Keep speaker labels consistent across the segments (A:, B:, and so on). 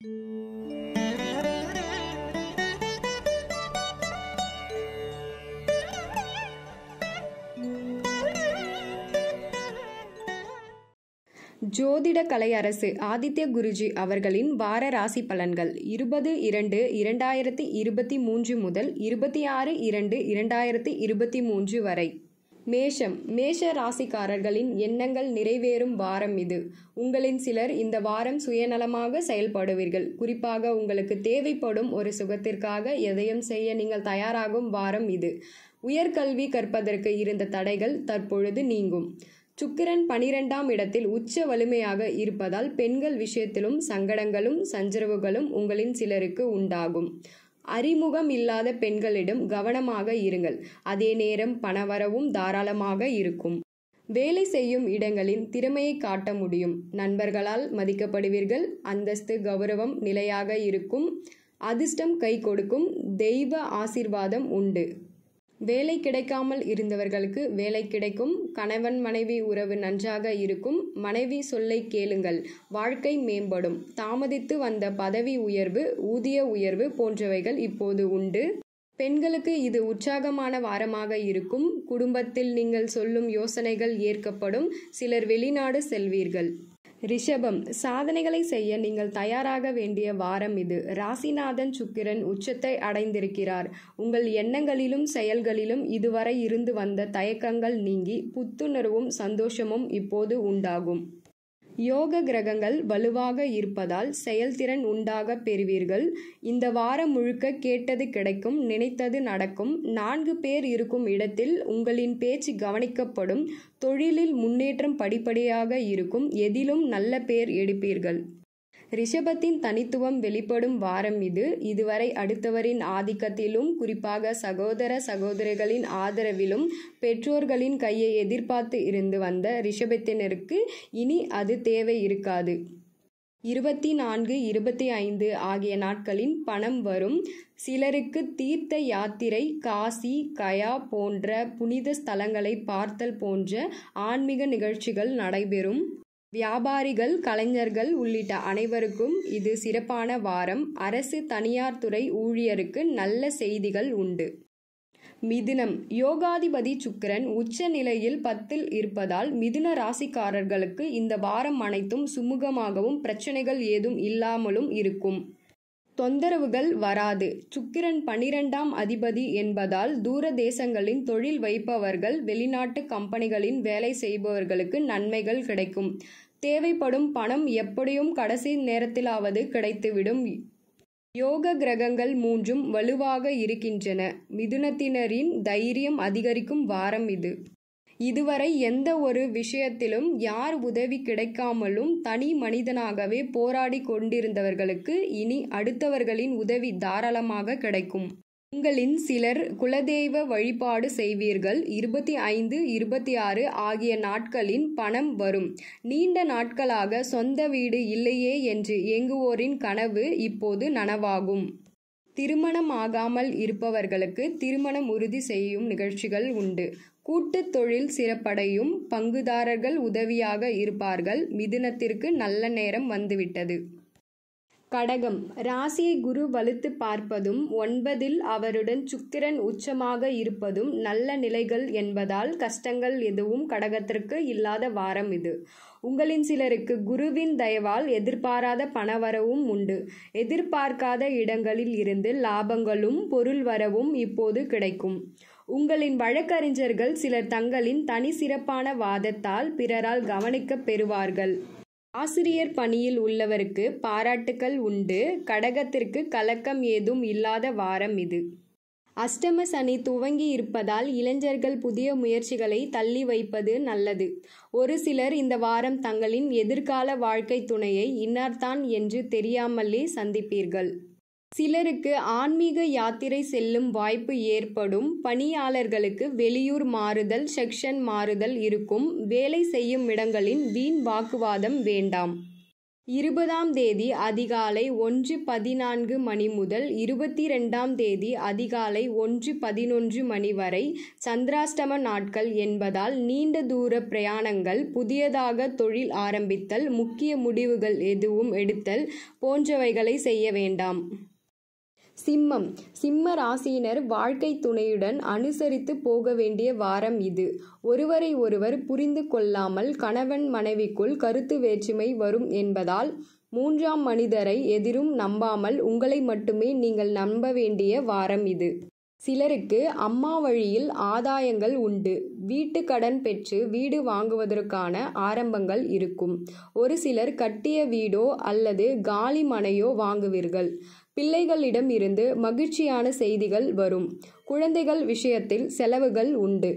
A: ஜோதிட கலை அரசு ஆதித்ய குருஜி அவர்களின் வார ராசி பலன்கள் இருபது இரண்டு இரண்டாயிரத்தி இருபத்தி மூன்று முதல் இருபத்தி ஆறு இரண்டு இரண்டாயிரத்தி இருபத்தி மூன்று வரை மேஷம் மேஷ ராசிக்காரர்களின் எண்ணங்கள் நிறைவேறும் வாரம் இது உங்களின் சிலர் இந்த வாரம் சுயநலமாக செயல்படுவீர்கள் குறிப்பாக உங்களுக்கு தேவைப்படும் ஒரு சுகத்திற்காக எதையும் செய்ய நீங்கள் தயாராகும் வாரம் இது உயர்கல்வி கற்பதற்கு இருந்த தடைகள் தற்பொழுது நீங்கும் சுக்கிரன் பனிரெண்டாம் இடத்தில் உச்ச வலிமையாக இருப்பதால் பெண்கள் விஷயத்திலும் சங்கடங்களும் சஞ்சரவுகளும் உங்களின் சிலருக்கு உண்டாகும் அறிமுகம் இல்லாத பெண்களிடம் கவனமாக இருங்கள் அதே நேரம் பணவரவும் தாராளமாக இருக்கும் வேலை செய்யும் இடங்களின் திறமையை காட்ட முடியும் நண்பர்களால் மதிக்கப்படுவீர்கள் அந்தஸ்து கௌரவம் நிலையாக இருக்கும் அதிர்ஷ்டம் கை கொடுக்கும் தெய்வ ஆசிர்வாதம் உண்டு வேலை கிடைக்காமல் இருந்தவர்களுக்கு வேலை கிடைக்கும் கணவன் மனைவி உறவு நன்றாக இருக்கும் மனைவி சொல்லை கேளுங்கள் வாழ்க்கை மேம்படும் தாமதித்து வந்த பதவி உயர்வு ஊதிய உயர்வு போன்றவைகள் இப்போது உண்டு பெண்களுக்கு இது உற்சாகமான வாரமாக இருக்கும் குடும்பத்தில் நீங்கள் சொல்லும் யோசனைகள் ஏற்கப்படும் சிலர் வெளிநாடு செல்வீர்கள் ரிஷபம் சாதனைகளை செய்ய நீங்கள் தயாராக வேண்டிய வாரம் இது ராசிநாதன் சுக்கிரன் உச்சத்தை அடைந்திருக்கிறார் உங்கள் எண்ணங்களிலும் செயல்களிலும் இதுவரை இருந்து வந்த தயக்கங்கள் நீங்கி புத்துணர்வும் சந்தோஷமும் இப்போது உண்டாகும் யோக கிரகங்கள் வலுவாக இருப்பதால் செயல்திறன் உண்டாக பெறுவீர்கள் இந்த வாரம் முழுக்க கேட்டது கிடைக்கும் நினைத்தது நடக்கும் நான்கு பேர் இருக்கும் இடத்தில் உங்களின் பேச்சு கவனிக்கப்படும் தொழிலில் முன்னேற்றம் படிப்படியாக இருக்கும் எதிலும் நல்ல பேர் எடுப்பீர்கள் ரிஷபத்தின் தனித்துவம் வெளிப்படும் வாரம் இது இதுவரை அடுத்தவரின் ஆதிக்கத்திலும் குறிப்பாக சகோதர சகோதரிகளின் ஆதரவிலும் பெற்றோர்களின் கையை எதிர்பார்த்து இருந்து வந்த ரிஷபத்தினருக்கு இனி அது தேவை இருக்காது இருபத்தி நான்கு இருபத்தி ஐந்து ஆகிய நாட்களின் பணம் வரும் சிலருக்கு தீர்த்த யாத்திரை காசி கயா போன்ற புனித ஸ்தலங்களை பார்த்தல் போன்ற ஆன்மீக நிகழ்ச்சிகள் நடைபெறும் வியாபாரிகள் கலைஞர்கள் உள்ளிட்ட அனைவருக்கும் இது சிறப்பான வாரம் அரசு தனியார் துறை ஊழியருக்கு நல்ல செய்திகள் உண்டு மிதுனம் யோகாதிபதி சுக்கிரன் உச்ச நிலையில் பத்தில் இருப்பதால் மிதுன ராசிக்காரர்களுக்கு இந்த வாரம் அனைத்தும் சுமூகமாகவும் பிரச்சனைகள் ஏதும் இல்லாமலும் இருக்கும் தொந்தரவுகள் வராது சுக்கிரன் பனிரெண்டாம் அதிபதி என்பதால் தூர தேசங்களின் தொழில் வைப்பவர்கள் வெளிநாட்டு கம்பெனிகளின் வேலை செய்பவர்களுக்கு நன்மைகள் கிடைக்கும் தேவைப்படும் பணம் எப்படியும் கடைசி நேரத்திலாவது கிடைத்துவிடும் யோக கிரகங்கள் மூன்றும் வலுவாக இருக்கின்றன மிதுனத்தினரின் தைரியம் அதிகரிக்கும் வாரம் இது இதுவரை எந்த ஒரு விஷயத்திலும் யார் உதவி கிடைக்காமலும் தனி மனிதனாகவே போராடி கொண்டிருந்தவர்களுக்கு இனி அடுத்தவர்களின் உதவி தாராளமாக கிடைக்கும் உங்களின் சிலர் குலதெய்வ வழிபாடு செய்வீர்கள் இருபத்தி ஐந்து இருபத்தி ஆறு ஆகிய நாட்களின் பணம் வரும் நீண்ட நாட்களாக சொந்த வீடு இல்லையே என்று எங்குவோரின் கனவு இப்போது நனவாகும் திருமணம் ஆகாமல் இருப்பவர்களுக்கு திருமணம் உறுதி செய்யும் நிகழ்ச்சிகள் உண்டு கூட்டுத் தொழில் சிறப்படையும் பங்குதாரர்கள் உதவியாக இருப்பார்கள் மிதுனத்திற்கு நல்ல நேரம் வந்துவிட்டது கடகம் ராசியை குரு வலுத்து பார்ப்பதும் ஒன்பதில் அவருடன் சுக்கிரன் உச்சமாக இருப்பதும் நல்ல நிலைகள் என்பதால் கஷ்டங்கள் எதுவும் கடகத்திற்கு இல்லாத வாரம் இது உங்களின் சிலருக்கு குருவின் தயவால் எதிர்பாராத பணவரவும் உண்டு எதிர்பார்க்காத இடங்களில் இருந்து லாபங்களும் பொருள் வரவும் இப்போது கிடைக்கும் உங்களின் வழக்கறிஞர்கள் சிலர் தங்களின் தனி சிறப்பான வாதத்தால் பிறரால் கவனிக்கப் பெறுவார்கள் ஆசிரியர் பணியில் உள்ளவருக்கு பாராட்டுக்கள் உண்டு கடகத்திற்கு கலக்கம் ஏதும் இல்லாத வாரம் இது அஷ்டம சனி துவங்கி இருப்பதால் இளைஞர்கள் புதிய முயற்சிகளை தள்ளி வைப்பது நல்லது ஒரு சிலர் இந்த வாரம் தங்களின் எதிர்கால வாழ்க்கை துணையை இன்னார்தான் என்று தெரியாமலே சந்திப்பீர்கள் சிலருக்கு ஆன்மீக யாத்திரை செல்லும் வாய்ப்பு ஏற்படும் பணியாளர்களுக்கு வெளியூர் மாறுதல் செக்ஷன் மாறுதல் இருக்கும் வேலை செய்யும் இடங்களின் வீண் வாக்குவாதம் வேண்டாம் இருபதாம் தேதி அதிகாலை ஒன்று பதினான்கு மணி முதல் இருபத்தி ரெண்டாம் தேதி அதிகாலை ஒன்று பதினொன்று மணி வரை சந்திராஷ்டம நாட்கள் என்பதால் நீண்ட தூர பிரயாணங்கள் புதியதாக தொழில் ஆரம்பித்தல் முக்கிய முடிவுகள் எதுவும் எடுத்தல் போன்றவைகளை செய்ய வேண்டாம் சிம்மம் சிம்ம ராசியினர் வாழ்க்கை துணையுடன் அனுசரித்து போக வேண்டிய வாரம் இது ஒருவரை ஒருவர் புரிந்து கொள்ளாமல் கணவன் மனைவிக்குள் கருத்து வேற்றுமை வரும் என்பதால் மூன்றாம் மனிதரை எதிரும் நம்பாமல் உங்களை மட்டுமே நீங்கள் நம்ப வேண்டிய வாரம் இது சிலருக்கு அம்மா வழியில் ஆதாயங்கள் உண்டு வீட்டு கடன் பெற்று வீடு வாங்குவதற்கான ஆரம்பங்கள் இருக்கும் ஒரு சிலர் கட்டிய வீடோ அல்லது காலி மனையோ வாங்குவீர்கள் பிள்ளைகளிடம் இருந்து மகிழ்ச்சியான செய்திகள் வரும் குழந்தைகள் விஷயத்தில் செலவுகள் உண்டு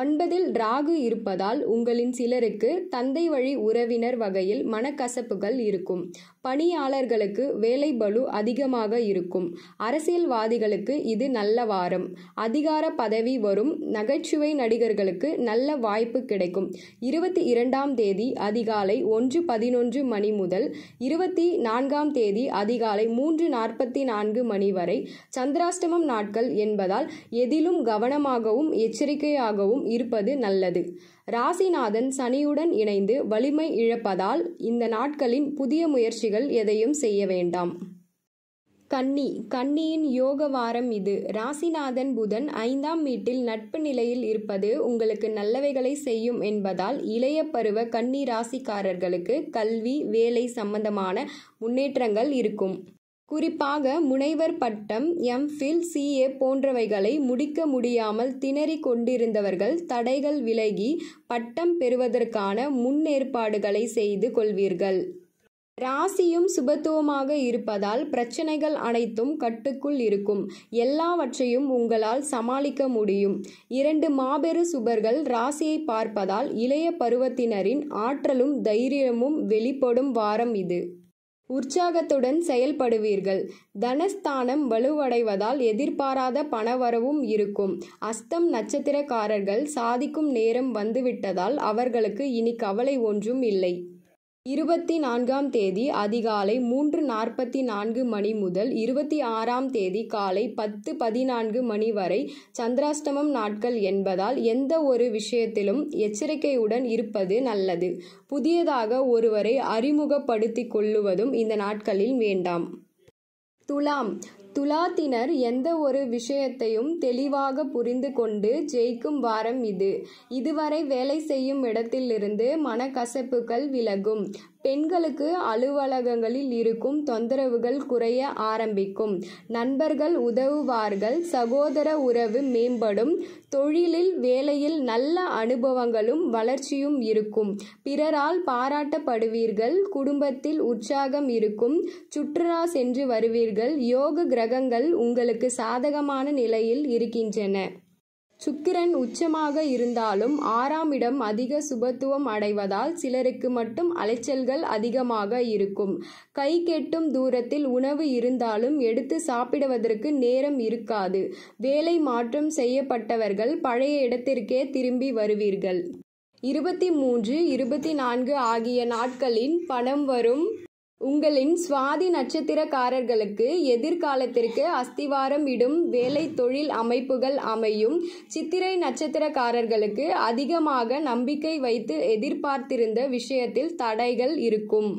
A: ஒன்பதில் ராகு இருப்பதால் உங்களின் சிலருக்கு தந்தை வழி உறவினர் வகையில் மனக்கசப்புகள் இருக்கும் பணியாளர்களுக்கு வேலை பலு அதிகமாக இருக்கும் அரசியல்வாதிகளுக்கு இது நல்ல வாரம் அதிகார பதவி வரும் நகைச்சுவை நடிகர்களுக்கு நல்ல வாய்ப்பு கிடைக்கும் இருபத்தி இரண்டாம் தேதி அதிகாலை ஒன்று பதினொன்று மணி முதல் இருபத்தி நான்காம் தேதி அதிகாலை மூன்று நாற்பத்தி நான்கு மணி வரை சந்திராஷ்டமம் நாட்கள் என்பதால் எதிலும் கவனமாகவும் எச்சரிக்கையாகவும் இருப்பது நல்லது ராசிநாதன் சனியுடன் இணைந்து வலிமை இழப்பதால் இந்த நாட்களின் புதிய முயற்சிகள் எதையும் செய்ய வேண்டாம் கன்னி கன்னியின் யோக வாரம் இது ராசிநாதன் புதன் ஐந்தாம் வீட்டில் நட்பு நிலையில் இருப்பது உங்களுக்கு நல்லவைகளை செய்யும் என்பதால் இளைய பருவ கன்னி ராசிக்காரர்களுக்கு கல்வி வேலை சம்பந்தமான முன்னேற்றங்கள் இருக்கும் குறிப்பாக முனைவர் பட்டம் எம்ஃபில் சிஏ போன்றவைகளை முடிக்க முடியாமல் திணறிக் கொண்டிருந்தவர்கள் தடைகள் விலகி பட்டம் பெறுவதற்கான முன்னேற்பாடுகளை செய்து கொள்வீர்கள் ராசியும் சுபத்துவமாக இருப்பதால் பிரச்சனைகள் அனைத்தும் கட்டுக்குள் இருக்கும் எல்லாவற்றையும் உங்களால் சமாளிக்க முடியும் இரண்டு மாபெரு சுபர்கள் ராசியை பார்ப்பதால் இளைய பருவத்தினரின் ஆற்றலும் தைரியமும் வெளிப்படும் வாரம் இது உற்சாகத்துடன் செயல்படுவீர்கள் தனஸ்தானம் வலுவடைவதால் எதிர்பாராத பணவரவும் இருக்கும் அஸ்தம் நட்சத்திரக்காரர்கள் சாதிக்கும் நேரம் வந்துவிட்டதால் அவர்களுக்கு இனி கவலை ஒன்றும் இல்லை இருபத்தி நான்காம் தேதி அதிகாலை மூன்று நாற்பத்தி நான்கு மணி முதல் இருபத்தி ஆறாம் தேதி காலை பத்து பதினான்கு மணி வரை சந்திராஷ்டமம் நாட்கள் என்பதால் எந்த ஒரு விஷயத்திலும் எச்சரிக்கையுடன் இருப்பது நல்லது புதியதாக ஒருவரை அறிமுகப்படுத்திக் கொள்ளுவதும் இந்த நாட்களில் வேண்டாம் துலாம் துலாத்தினர் எந்த ஒரு விஷயத்தையும் தெளிவாக புரிந்து கொண்டு ஜெயிக்கும் வாரம் இது இதுவரை வேலை செய்யும் இடத்திலிருந்து மனக்கசப்புகள் விலகும் பெண்களுக்கு அலுவலகங்களில் இருக்கும் தொந்தரவுகள் குறைய ஆரம்பிக்கும் நண்பர்கள் உதவுவார்கள் சகோதர உறவு மேம்படும் தொழிலில் வேலையில் நல்ல அனுபவங்களும் வளர்ச்சியும் இருக்கும் பிறரால் பாராட்டப்படுவீர்கள் குடும்பத்தில் உற்சாகம் இருக்கும் சுற்றுலா சென்று வருவீர்கள் யோக கிரகங்கள் உங்களுக்கு சாதகமான நிலையில் இருக்கின்றன சுக்கிரன் உச்சமாக இருந்தாலும் ஆறாம் இடம் அதிக சுபத்துவம் அடைவதால் சிலருக்கு மட்டும் அலைச்சல்கள் அதிகமாக இருக்கும் கை கெட்டும் தூரத்தில் உணவு இருந்தாலும் எடுத்து சாப்பிடுவதற்கு நேரம் இருக்காது வேலை மாற்றம் செய்யப்பட்டவர்கள் பழைய இடத்திற்கே திரும்பி வருவீர்கள் இருபத்தி மூன்று இருபத்தி நான்கு ஆகிய நாட்களின் பணம் வரும் உங்களின் சுவாதி நட்சத்திரக்காரர்களுக்கு எதிர்காலத்திற்கு அஸ்திவாரம் இடும் வேலை தொழில் அமைப்புகள் அமையும் சித்திரை நட்சத்திரக்காரர்களுக்கு அதிகமாக நம்பிக்கை வைத்து எதிர்பார்த்திருந்த விஷயத்தில் தடைகள் இருக்கும்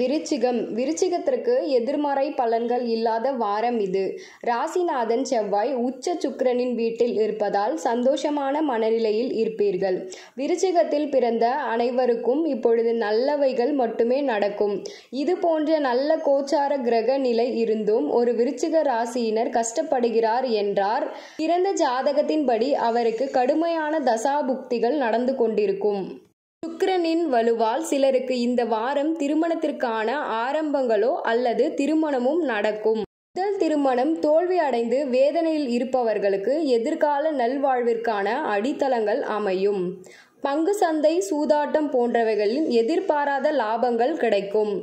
A: விருச்சிகம் விருச்சிகத்திற்கு எதிர்மறை பலன்கள் இல்லாத வாரம் இது ராசிநாதன் செவ்வாய் உச்ச சுக்கிரனின் வீட்டில் இருப்பதால் சந்தோஷமான மனநிலையில் இருப்பீர்கள் விருச்சிகத்தில் பிறந்த அனைவருக்கும் இப்பொழுது நல்லவைகள் மட்டுமே நடக்கும் இது போன்ற நல்ல கோச்சார கிரக நிலை இருந்தும் ஒரு விருச்சிக ராசியினர் கஷ்டப்படுகிறார் என்றார் பிறந்த ஜாதகத்தின்படி அவருக்கு கடுமையான தசாபுக்திகள் நடந்து கொண்டிருக்கும் சுக்கிரனின் வலுவால் சிலருக்கு இந்த வாரம் திருமணத்திற்கான ஆரம்பங்களோ அல்லது திருமணமும் நடக்கும் முதல் திருமணம் தோல்வி அடைந்து வேதனையில் இருப்பவர்களுக்கு எதிர்கால நல்வாழ்விற்கான அடித்தளங்கள் அமையும் பங்கு சந்தை சூதாட்டம் போன்றவைகளில் எதிர்பாராத லாபங்கள் கிடைக்கும்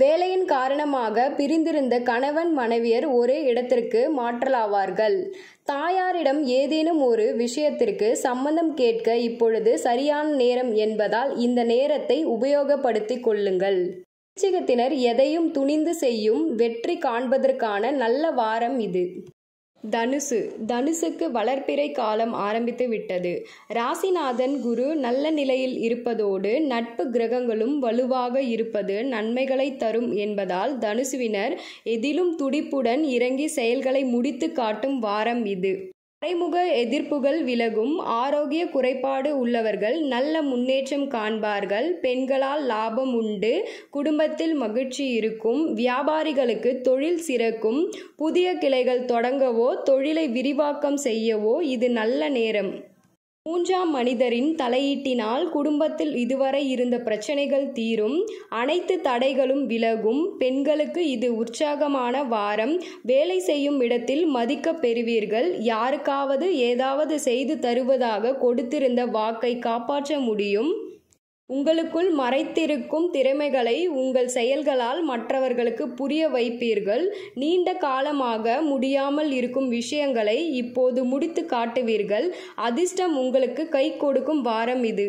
A: வேலையின் காரணமாக பிரிந்திருந்த கணவன் மனைவியர் ஒரே இடத்திற்கு மாற்றலாவார்கள் தாயாரிடம் ஏதேனும் ஒரு விஷயத்திற்கு சம்மந்தம் கேட்க இப்பொழுது சரியான நேரம் என்பதால் இந்த நேரத்தை உபயோகப்படுத்திக் கொள்ளுங்கள் விருச்சிகத்தினர் எதையும் துணிந்து செய்யும் வெற்றி காண்பதற்கான நல்ல வாரம் இது தனுசு தனுசுக்கு வளர்ப்பிறை காலம் ஆரம்பித்து விட்டது ராசிநாதன் குரு நல்ல நிலையில் இருப்பதோடு நட்பு கிரகங்களும் வலுவாக இருப்பது நன்மைகளை தரும் என்பதால் தனுசுவினர் எதிலும் துடிப்புடன் இறங்கி செயல்களை முடித்து காட்டும் வாரம் இது மறைமுக எதிர்ப்புகள் விலகும் ஆரோக்கிய குறைபாடு உள்ளவர்கள் நல்ல முன்னேற்றம் காண்பார்கள் பெண்களால் லாபம் உண்டு குடும்பத்தில் மகிழ்ச்சி இருக்கும் வியாபாரிகளுக்கு தொழில் சிறக்கும் புதிய கிளைகள் தொடங்கவோ தொழிலை விரிவாக்கம் செய்யவோ இது நல்ல நேரம் மூன்றாம் மனிதரின் தலையீட்டினால் குடும்பத்தில் இதுவரை இருந்த பிரச்சனைகள் தீரும் அனைத்து தடைகளும் விலகும் பெண்களுக்கு இது உற்சாகமான வாரம் வேலை செய்யும் இடத்தில் மதிக்க பெறுவீர்கள் யாருக்காவது ஏதாவது செய்து தருவதாக கொடுத்திருந்த வாக்கை காப்பாற்ற முடியும் உங்களுக்குள் மறைத்திருக்கும் திறமைகளை உங்கள் செயல்களால் மற்றவர்களுக்கு புரிய வைப்பீர்கள் நீண்ட காலமாக முடியாமல் இருக்கும் விஷயங்களை இப்போது முடித்து காட்டுவீர்கள் அதிர்ஷ்டம் உங்களுக்கு கை கொடுக்கும் வாரம் இது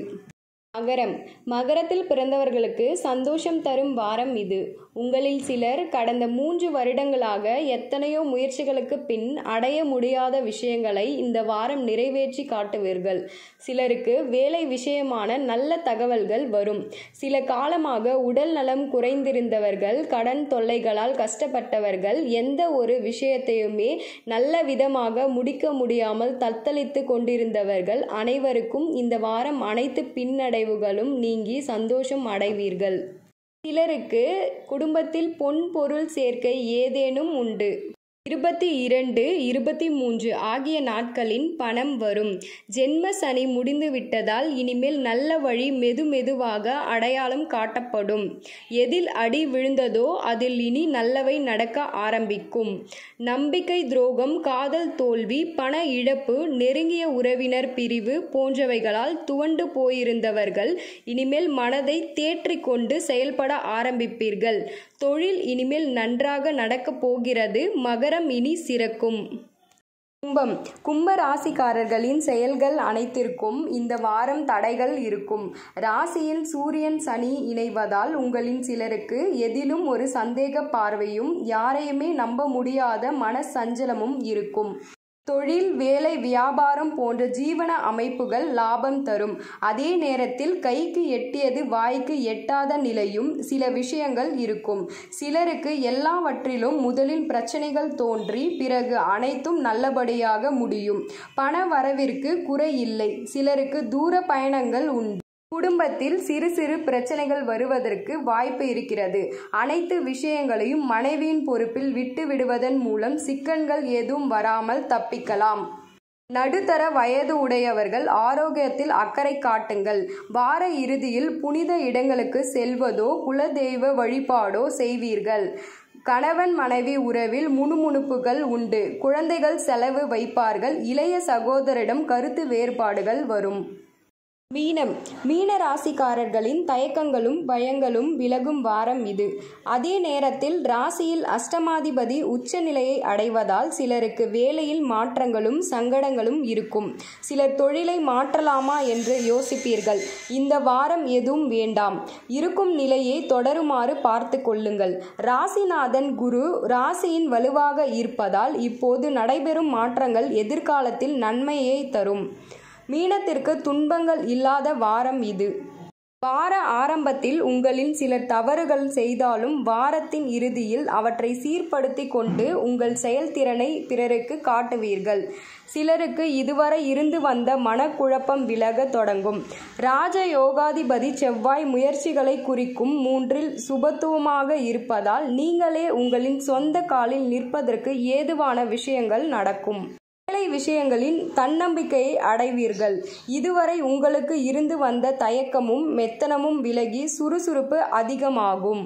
A: மகரம் மகரத்தில் பிறந்தவர்களுக்கு சந்தோஷம் தரும் வாரம் இது உங்களில் சிலர் கடந்த மூன்று வருடங்களாக எத்தனையோ முயற்சிகளுக்கு பின் அடைய முடியாத விஷயங்களை இந்த வாரம் நிறைவேற்றி காட்டுவீர்கள் சிலருக்கு வேலை விஷயமான நல்ல தகவல்கள் வரும் சில காலமாக உடல் நலம் குறைந்திருந்தவர்கள் கடன் தொல்லைகளால் கஷ்டப்பட்டவர்கள் எந்த ஒரு விஷயத்தையுமே நல்ல விதமாக முடிக்க முடியாமல் தத்தளித்து கொண்டிருந்தவர்கள் அனைவருக்கும் இந்த வாரம் அனைத்து பின்னடைவுகளும் நீங்கி சந்தோஷம் அடைவீர்கள் சிலருக்கு குடும்பத்தில் பொன் பொருள் சேர்க்கை ஏதேனும் உண்டு இருபத்தி இரண்டு இருபத்தி மூன்று ஆகிய நாட்களின் பணம் வரும் ஜென்ம சனி முடிந்துவிட்டதால் இனிமேல் நல்ல வழி மெது மெதுவாக அடையாளம் காட்டப்படும் எதில் அடி விழுந்ததோ அதில் இனி நல்லவை நடக்க ஆரம்பிக்கும் நம்பிக்கை துரோகம் காதல் தோல்வி பண இழப்பு நெருங்கிய உறவினர் பிரிவு போன்றவைகளால் துவண்டு போயிருந்தவர்கள் இனிமேல் மனதை தேற்றிக்கொண்டு செயல்பட ஆரம்பிப்பீர்கள் தொழில் இனிமேல் நன்றாக நடக்கப் போகிறது மகரம் இனி சிறக்கும் கும்பம் கும்ப ராசிக்காரர்களின் செயல்கள் அனைத்திற்கும் இந்த வாரம் தடைகள் இருக்கும் ராசியில் சூரியன் சனி இணைவதால் உங்களின் சிலருக்கு எதிலும் ஒரு சந்தேக பார்வையும் யாரையுமே நம்ப முடியாத மனசஞ்சலமும் இருக்கும் தொழில் வேலை வியாபாரம் போன்ற ஜீவன அமைப்புகள் லாபம் தரும் அதே நேரத்தில் கைக்கு எட்டியது வாய்க்கு எட்டாத நிலையும் சில விஷயங்கள் இருக்கும் சிலருக்கு எல்லாவற்றிலும் முதலில் பிரச்சனைகள் தோன்றி பிறகு அனைத்தும் நல்லபடியாக முடியும் பண வரவிற்கு குறையில்லை சிலருக்கு தூர பயணங்கள் உண்டு குடும்பத்தில் சிறு சிறு பிரச்சனைகள் வருவதற்கு வாய்ப்பு இருக்கிறது அனைத்து விஷயங்களையும் மனைவியின் பொறுப்பில் விட்டு விடுவதன் மூலம் சிக்கன்கள் எதுவும் வராமல் தப்பிக்கலாம் நடுத்தர வயது உடையவர்கள் ஆரோக்கியத்தில் அக்கறை காட்டுங்கள் வார இறுதியில் புனித இடங்களுக்கு செல்வதோ குலதெய்வ வழிபாடோ செய்வீர்கள் கணவன் மனைவி உறவில் முணுமுணுப்புகள் உண்டு குழந்தைகள் செலவு வைப்பார்கள் இளைய சகோதரிடம் கருத்து வேறுபாடுகள் வரும் மீனம் மீன ராசிக்காரர்களின் தயக்கங்களும் பயங்களும் விலகும் வாரம் இது அதே நேரத்தில் ராசியில் அஷ்டமாதிபதி உச்ச நிலையை அடைவதால் சிலருக்கு வேலையில் மாற்றங்களும் சங்கடங்களும் இருக்கும் சிலர் தொழிலை மாற்றலாமா என்று யோசிப்பீர்கள் இந்த வாரம் எதுவும் வேண்டாம் இருக்கும் நிலையை தொடருமாறு பார்த்து கொள்ளுங்கள் ராசிநாதன் குரு ராசியின் வலுவாக இருப்பதால் இப்போது நடைபெறும் மாற்றங்கள் எதிர்காலத்தில் நன்மையை தரும் மீனத்திற்கு துன்பங்கள் இல்லாத வாரம் இது வார ஆரம்பத்தில் உங்களின் சில தவறுகள் செய்தாலும் வாரத்தின் இறுதியில் அவற்றை சீர்படுத்தி கொண்டு உங்கள் செயல்திறனை பிறருக்கு காட்டுவீர்கள் சிலருக்கு இதுவரை இருந்து வந்த மனக்குழப்பம் விலக தொடங்கும் ராஜ யோகாதிபதி செவ்வாய் முயற்சிகளை குறிக்கும் மூன்றில் சுபத்துவமாக இருப்பதால் நீங்களே உங்களின் சொந்த காலில் நிற்பதற்கு ஏதுவான விஷயங்கள் நடக்கும் விஷயங்களில் தன்னம்பிக்கையை அடைவீர்கள் இதுவரை உங்களுக்கு இருந்து வந்த தயக்கமும் மெத்தனமும் விலகி சுறுசுறுப்பு அதிகமாகும்